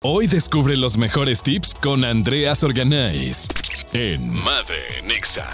Hoy descubre los mejores tips con Andreas Organais en Madre Nixa.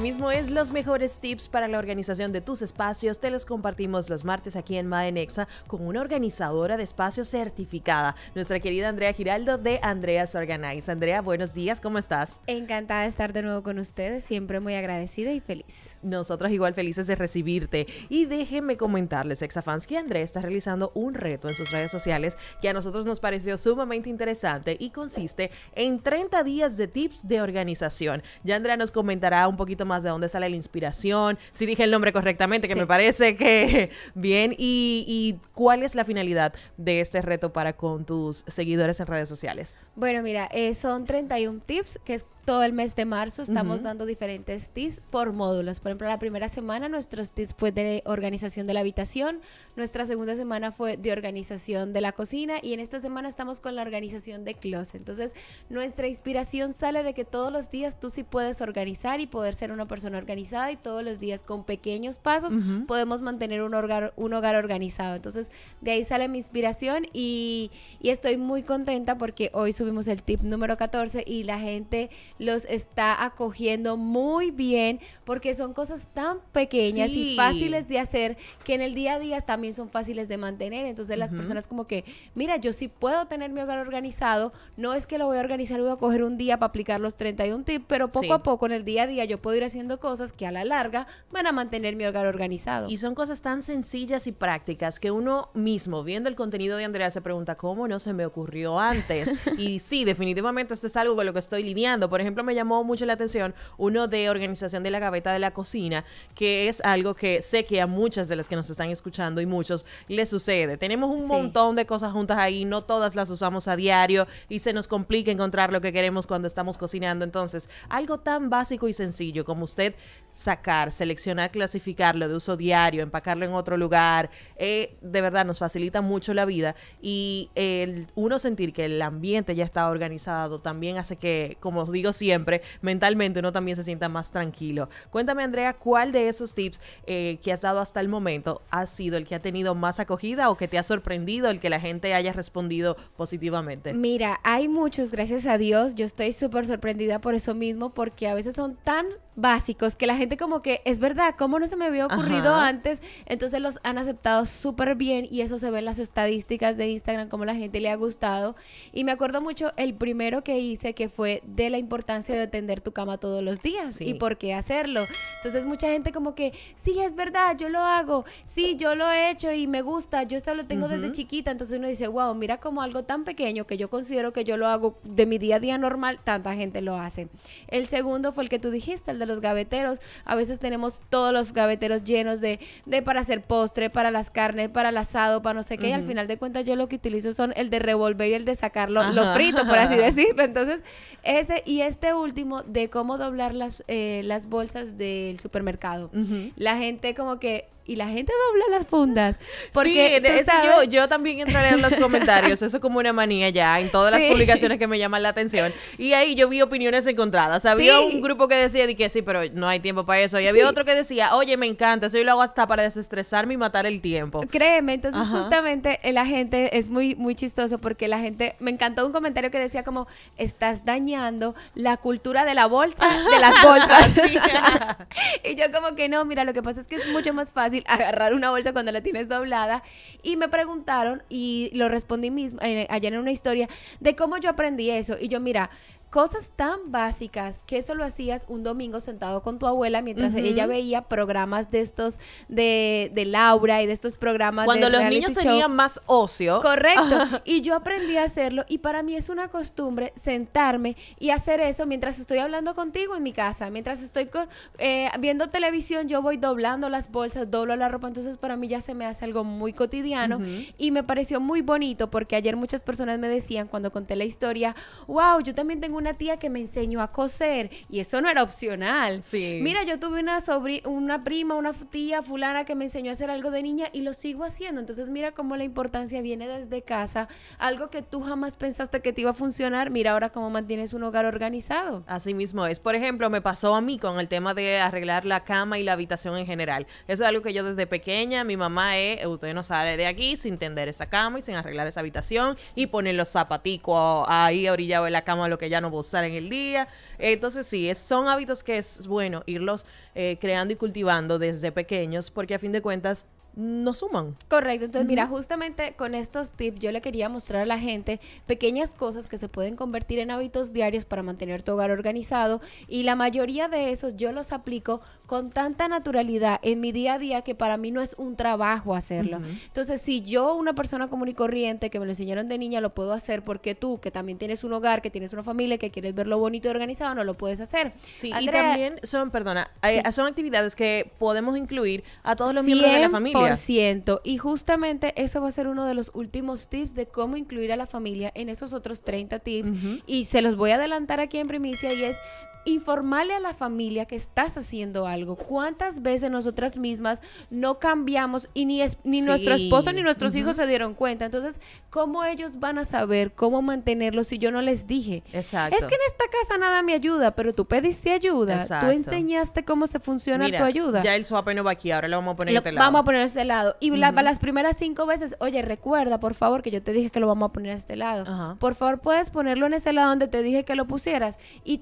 mismo es los mejores tips para la organización de tus espacios. Te los compartimos los martes aquí en Madenexa con una organizadora de espacios certificada, nuestra querida Andrea Giraldo de Andreas Organize. Andrea, buenos días, ¿cómo estás? Encantada de estar de nuevo con ustedes, siempre muy agradecida y feliz. Nosotros igual felices de recibirte. Y déjenme comentarles, exafans, que Andrea está realizando un reto en sus redes sociales que a nosotros nos pareció sumamente interesante y consiste en 30 días de tips de organización. Ya Andrea nos comentará un poquito más de dónde sale la inspiración, si dije el nombre correctamente, que me parece que bien, y, cuál es la finalidad de este reto para con tus seguidores en redes sociales. Bueno, mira, eh, son 31 tips que es todo el mes de marzo estamos dando diferentes tips por módulos. Por ejemplo, la primera semana nuestros tips fue de organización de la habitación, nuestra segunda semana fue de organización de la cocina y en esta semana estamos con la organización de closet. Entonces, nuestra inspiración sale de que todos los días tú sí puedes organizar y poder ser una persona organizada y todos los días con pequeños pasos podemos mantener un hogar, un hogar organizado. Entonces, de ahí sale mi inspiración y, y estoy muy contenta porque hoy subimos el tip número 14 y la gente los está acogiendo muy bien porque son cosas tan pequeñas y fáciles de hacer que en el día a día también son fáciles de mantener. Entonces las personas como que, mira, yo sí puedo tener mi hogar organizado, no es que lo voy a organizar, voy a coger un día para aplicar los 31 tips, pero poco a poco en el día a día yo puedo ir haciendo cosas que a la larga van a mantener mi hogar organizado. Y son cosas tan sencillas y prácticas que uno mismo, viendo el contenido de Andrea, se pregunta, ¿cómo no se me ocurrió antes? y sí, definitivamente esto es algo con lo que estoy lidiando. Por ejemplo, me llamó mucho la atención uno de organización de la gaveta de la cocina, que es algo que sé que a muchas de las que nos están escuchando y muchos les sucede. Tenemos un montón de cosas juntas ahí, no todas las usamos a diario y se nos complica encontrar lo que queremos cuando estamos cocinando. Entonces, algo tan básico y sencillo como usted sacar, seleccionar, clasificarlo de uso diario, empacarlo en otro lugar, eh, de verdad nos facilita mucho la vida y el uno sentir que el ambiente ya está organizado también hace que, como os digo siempre, mentalmente uno también se sienta más tranquilo. Cuéntame, Andrea, ¿cuál de esos tips eh, que has dado hasta el momento ha sido el que ha tenido más acogida o que te ha sorprendido, el que la gente haya respondido positivamente? Mira, hay muchos, gracias a Dios. Yo estoy súper sorprendida por eso mismo, porque a veces son tan básicos que la gente como que es verdad, como no se me había ocurrido antes? Entonces los han aceptado súper bien y eso se ve en las estadísticas de Instagram, como la gente le ha gustado. Y me acuerdo mucho el primero que hice que fue de la importancia de tender tu cama todos los días y por qué hacerlo. Entonces mucha gente como que, sí, es verdad, yo lo hago, sí, yo lo he hecho y me gusta, yo esto lo tengo desde chiquita. Entonces uno dice, wow, mira como algo tan pequeño que yo considero que yo lo hago de mi día a día normal, tanta gente lo hace. El segundo fue el que tú dijiste, el los gaveteros. A veces tenemos todos los gaveteros llenos de, para hacer postre, para las carnes, para el asado, para no sé qué. Y al final de cuentas yo lo que utilizo son el de revolver y el de sacarlo, lo frito por así decirlo. Entonces, ese y este último de cómo doblar las, eh, las bolsas del supermercado. La gente como que y la gente dobla las fundas. Porque, sí, yo, también entraré en los comentarios, eso es como una manía ya, en todas las publicaciones que me llaman la atención. Y ahí yo vi opiniones encontradas. Había un grupo que decía que sí, pero no hay tiempo para eso. Y había otro que decía, oye, me encanta, eso yo lo hago hasta para desestresarme y matar el tiempo. Créeme, entonces justamente eh, la gente es muy, muy chistoso porque la gente, me encantó un comentario que decía como, estás dañando la cultura de la bolsa, de las bolsas. y yo como que no, mira, lo que pasa es que es mucho más fácil agarrar una bolsa cuando la tienes doblada. Y me preguntaron, y lo respondí mismo, eh, ayer en una historia, de cómo yo aprendí eso. Y yo, mira, cosas tan básicas que eso lo hacías un domingo sentado con tu abuela mientras ella veía programas de estos de, Laura y de estos programas cuando los niños tenían más ocio correcto y yo aprendí a hacerlo y para mí es una costumbre sentarme y hacer eso mientras estoy hablando contigo en mi casa mientras estoy eh, viendo televisión yo voy doblando las bolsas doblo la ropa entonces para mí ya se me hace algo muy cotidiano y me pareció muy bonito porque ayer muchas personas me decían cuando conté la historia wow yo también tengo una una tía que me enseñó a coser y eso no era opcional. Sí. Mira, yo tuve una, sobrina, una prima, una tía fulana que me enseñó a hacer algo de niña y lo sigo haciendo. Entonces mira cómo la importancia viene desde casa. Algo que tú jamás pensaste que te iba a funcionar, mira ahora cómo mantienes un hogar organizado. Así mismo es. Por ejemplo, me pasó a mí con el tema de arreglar la cama y la habitación en general. Eso es algo que yo desde pequeña, mi mamá es, eh, usted no sale de aquí sin tender esa cama y sin arreglar esa habitación y poner los zapaticos ahí orillado en la cama, lo que ya no Posar en el día. Entonces sí, son hábitos que es bueno irlos eh, creando y cultivando desde pequeños porque a fin de cuentas no suman. Correcto, entonces mira, justamente con estos tips yo le quería mostrar a la gente pequeñas cosas que se pueden convertir en hábitos diarios para mantener tu hogar organizado y la mayoría de esos yo los aplico con tanta naturalidad en mi día a día que para mí no es un trabajo hacerlo. Entonces, si yo, una persona común y corriente que me lo enseñaron de niña, lo puedo hacer porque tú, que también tienes un hogar, que tienes una familia, que quieres verlo bonito y organizado, no lo puedes hacer. Sí, y también son, perdona, son actividades que podemos incluir a todos los miembros de la familia. Y justamente eso va a ser uno de los últimos tips de cómo incluir a la familia en esos otros 30 tips. Y se los voy a adelantar aquí en primicia y es informarle a la familia que estás haciendo algo. ¿Cuántas veces nosotras mismas no cambiamos y ni, ni nuestro esposo ni nuestros hijos se dieron cuenta? Entonces, ¿cómo ellos van a saber cómo mantenerlo si yo no les dije? Exacto. Es que en esta casa nada me ayuda, pero tú pediste ayuda. Exacto. Tú enseñaste cómo se funciona tu ayuda. Ya el swap no va aquí, ahora lo vamos a poner a este lado. Vamos a poner a este lado. Y las primeras cinco veces, oye, recuerda, por favor, que yo te dije que lo vamos a poner a este lado. Por favor, puedes ponerlo en ese lado donde te dije que lo pusieras. y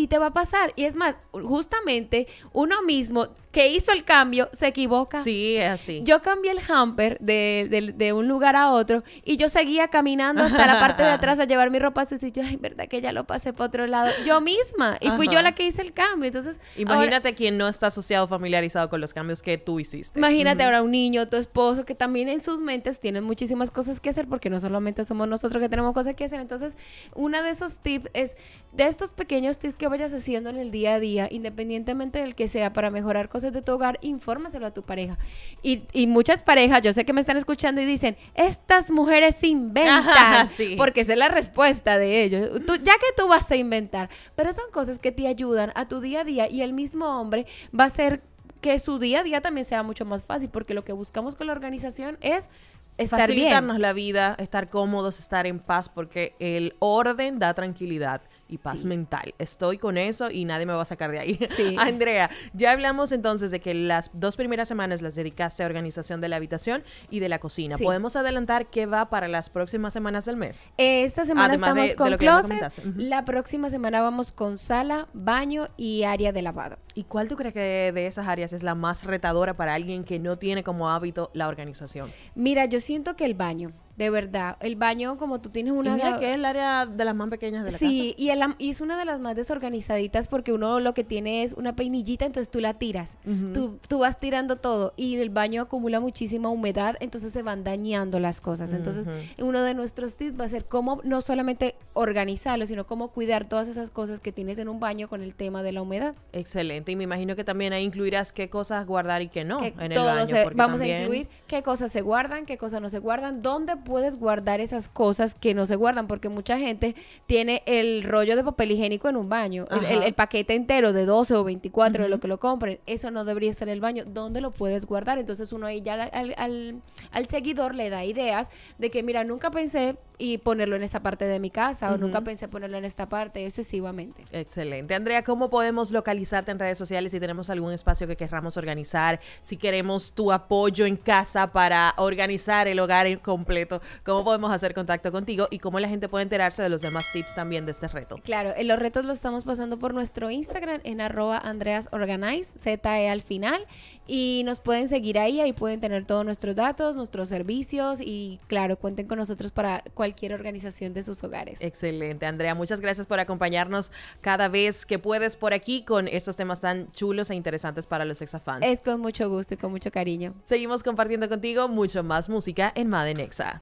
y te va a pasar. Y es más, justamente uno mismo que hizo el cambio se equivoca. Sí, es así. Yo cambié el hamper de, un lugar a otro y yo seguía caminando hasta la parte de atrás a llevar mi ropa a su sitio. ay, verdad que ya lo pasé por otro lado. Yo misma. Y fui yo la que hice el cambio. Entonces. Imagínate quien no está asociado, familiarizado con los cambios que tú hiciste. Imagínate ahora un niño, tu esposo, que también en sus mentes tienen muchísimas cosas que hacer, porque no solamente somos nosotros que tenemos cosas que hacer. Entonces, una de esos tips es de estos pequeños tips que vayas haciendo en el día a día, independientemente del que sea, para mejorar cosas de tu hogar, infórmaselo a tu pareja. Y, muchas parejas, yo sé que me están escuchando y dicen, estas mujeres inventan, porque esa es la respuesta de ellos. Tú, ya que tú vas a inventar, pero son cosas que te ayudan a tu día a día y el mismo hombre va a hacer que su día a día también sea mucho más fácil, porque lo que buscamos con la organización es estar facilitarnos la vida, estar cómodos, estar en paz, porque el orden da tranquilidad y paz mental. Estoy con eso y nadie me va a sacar de ahí. Andrea, ya hablamos entonces de que las dos primeras semanas las dedicaste a organización de la habitación y de la cocina. ¿Podemos adelantar qué va para las próximas semanas del mes? esta semana estamos con de closet. La próxima semana vamos con sala, baño y área de lavado. ¿Y cuál tú crees que de esas áreas es la más retadora para alguien que no tiene como hábito la organización? Mira, yo siento que el baño de verdad. El baño, como tú tienes una... que es el área de las más pequeñas de la casa. Sí, y, es una de las más desorganizaditas porque uno lo que tiene es una peinillita, entonces tú la tiras. tú, vas tirando todo y el baño acumula muchísima humedad, entonces se van dañando las cosas. Entonces, uno de nuestros tips va a ser cómo no solamente organizarlo, sino cómo cuidar todas esas cosas que tienes en un baño con el tema de la humedad. Excelente. Y me imagino que también ahí incluirás qué cosas guardar y qué no en el baño. vamos a incluir qué cosas se guardan, qué cosas no se guardan, dónde puedes guardar esas cosas que no se guardan, porque mucha gente tiene el rollo de papel higiénico en un baño, el, paquete entero de 12 o 24 de lo que lo compren, eso no debería estar en el baño, ¿dónde lo puedes guardar? Entonces uno ahí ya al, al, seguidor le da ideas de que, mira, nunca pensé y ponerlo en esta parte de mi casa o nunca pensé ponerlo en esta parte, excesivamente. Excelente. Andrea, ¿cómo podemos localizarte en redes sociales si tenemos algún espacio que querramos organizar, si queremos tu apoyo en casa para organizar el hogar en completo? cómo podemos hacer contacto contigo y cómo la gente puede enterarse de los demás tips también de este reto. Claro, eh, los retos los estamos pasando por nuestro Instagram en arroba andreasorganize, ZE al final, y nos pueden seguir ahí, ahí pueden tener todos nuestros datos, nuestros servicios y claro, cuenten con nosotros para cualquier organización de sus hogares. Excelente, Andrea, muchas gracias por acompañarnos cada vez que puedes por aquí con estos temas tan chulos e interesantes para los exafans. Es con mucho gusto y con mucho cariño. Seguimos compartiendo contigo mucho más música en Madenexa.